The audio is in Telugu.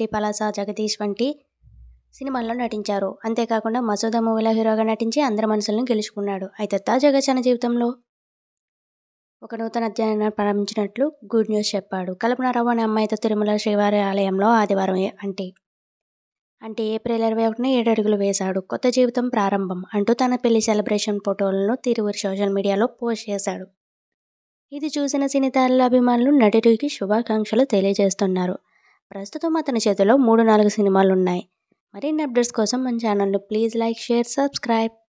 వెంకటి పలాస జగదీష్ వంటి సినిమాల్లో నటించారు అంతేకాకుండా మసూద మూవీలో హీరోగా నటించి అందరి మనసులను గెలుచుకున్నాడు అయితే తాజాగా తన జీవితంలో ఒక నూతన అధ్యయనం ప్రారంభించినట్లు గుడ్ న్యూస్ చెప్పాడు కల్పనారావు అనే అమ్మాయితో తిరుమల శ్రీవారి ఆలయంలో ఆదివారం అంటే అంటే ఏప్రిల్ ఇరవై ఒకటిన ఏడు అడుగులు వేశాడు కొత్త జీవితం ప్రారంభం అంటూ తన పెళ్లి సెలబ్రేషన్ ఫోటోలను తిరువురు సోషల్ మీడియాలో పోస్ట్ చేశాడు ఇది చూసిన సినీతారల అభిమానులు నటుడికి శుభాకాంక్షలు తెలియజేస్తున్నారు ప్రస్తుతం అతని చేతిలో మూడు నాలుగు సినిమాలు ఉన్నాయి మరిన్ని అప్డేట్స్ కోసం మన ఛానల్ను ప్లీజ్ లైక్ షేర్ సబ్స్క్రైబ్